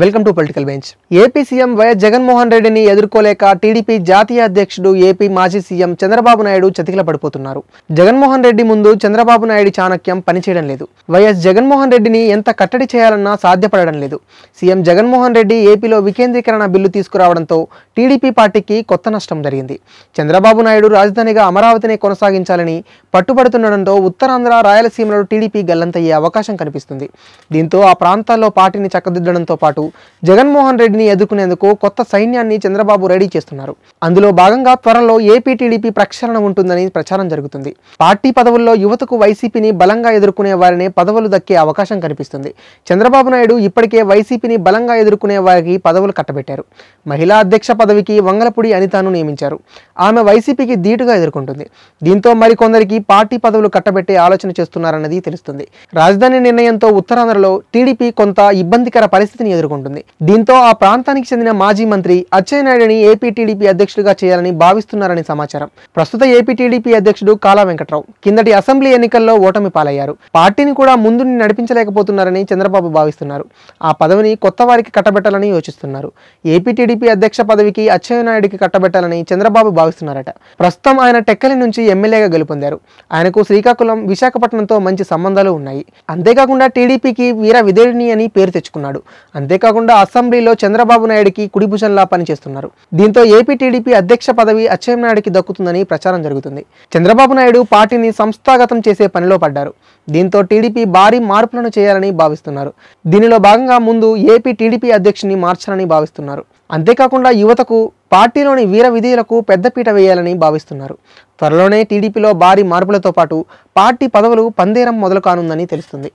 welcome to political bench AP CM YS Jaganmohan రెడ్డిని ఎదుర్కోలేక TDP జాతీయ అధ్యక్షుడు ఏపీ మాజీ సీఎం చంద్రబాబు నాయుడు చతికిల పడిపోతున్నారు జగన్మోహన్ రెడ్డి ముందు చంద్రబాబు నాయుడు చాణక్యం పనిచేయడం లేదు వైఎస్ జగన్మోహన్ రెడ్డిని ఎంత కట్టడి చేయాలన్నా సాధ్యపడడం లేదు సీఎం జగన్మోహన్ రెడ్డి ఏపీలో వికేంద్రీకరణ బిల్లు తీసుకురావడంతో టీడీపీ పార్టీకి కొత్త నష్టం జరిగింది చంద్రబాబు నాయుడు రాజధానిగా అమరావతిని కొనసాగించాలని పట్టుబడుతుండడంతో ఉత్తరాంధ్ర రాయలసీమలో టీడీపీ గల్లంతయ్యే అవకాశం కనిపిస్తుంది దీంతో ఆ ప్రాంతాల్లో పార్టీని చక్కదిద్దడంతో పాటు పాటు జగన్మోహన్ రెడ్డిని ఎదుర్కొనేందుకు కొత్త సైన్యాన్ని చంద్రబాబు రెడీ చేస్తున్నారు అందులో భాగంగా త్వరలో ఏపీ టీడీపీ ప్రక్షాళన ఉంటుందని ప్రచారం జరుగుతుంది పార్టీ పదవుల్లో యువతకు వైసీపీని బలంగా ఎదుర్కొనే వారినే పదవులు దక్కే అవకాశం కనిపిస్తుంది చంద్రబాబు నాయుడు ఇప్పటికే వైసీపీని బలంగా ఎదుర్కొనే వారికి పదవులు కట్టబెట్టారు మహిళా అధ్యక్ష పదవికి వంగలపూడి అనితాను నియమించారు ఆమె వైసీపీకి ధీటుగా ఎదుర్కొంటుంది దీంతో మరికొందరికి పార్టీ పదవులు కట్టబెట్టే ఆలోచన చేస్తున్నారన్నది తెలుస్తుంది రాజధాని నిర్ణయంతో ఉత్తరాంధ్రలో టీడీపీ కొంత ఇబ్బందికర పరిస్థితిని ఎదుర్కొంది ఎదుర్కొంటుంది దీంతో ఆ ప్రాంతానికి చెందిన మాజీ మంత్రి అచ్చెన్నాయుడిని ఏపీ టీడీపీ అధ్యక్షుడిగా చేయాలని భావిస్తున్నారని సమాచారం ప్రస్తుత ఏపీ టీడీపీ అధ్యక్షుడు కాలా వెంకట్రావు కిందటి అసెంబ్లీ ఎన్నికల్లో ఓటమి పాలయ్యారు పార్టీని కూడా ముందు నడిపించలేకపోతున్నారని చంద్రబాబు భావిస్తున్నారు ఆ పదవిని కొత్త వారికి కట్టబెట్టాలని యోచిస్తున్నారు ఏపీ టీడీపీ అధ్యక్ష పదవికి అచ్చెన్నాయుడికి కట్టబెట్టాలని చంద్రబాబు భావిస్తున్నారట ప్రస్తుతం ఆయన టెక్కలి నుంచి ఎమ్మెల్యేగా గెలుపొందారు ఆయనకు శ్రీకాకుళం విశాఖపట్నంతో మంచి సంబంధాలు ఉన్నాయి అంతేకాకుండా టీడీపీకి వీర విధేయుని అని పేరు తెచ్చుకున్నాడు అంతే కాకుండా అసెంబ్లీలో చంద్రబాబు నాయుడికి కుడిభుజంలా పనిచేస్తున్నారు దీంతో ఏపీ టీడీపీ అధ్యక్ష పదవి నాయుడికి దక్కుతుందని ప్రచారం జరుగుతుంది చంద్రబాబు నాయుడు పార్టీని సంస్థాగతం చేసే పనిలో పడ్డారు దీంతో టీడీపీ భారీ మార్పులను చేయాలని భావిస్తున్నారు దీనిలో భాగంగా ముందు ఏపీ టీడీపీ అధ్యక్షుని మార్చాలని భావిస్తున్నారు అంతేకాకుండా యువతకు పార్టీలోని వీర విధేయులకు పెద్దపీట వేయాలని భావిస్తున్నారు త్వరలోనే టీడీపీలో భారీ మార్పులతో పాటు పార్టీ పదవులు పందేరం మొదలు కానుందని తెలుస్తుంది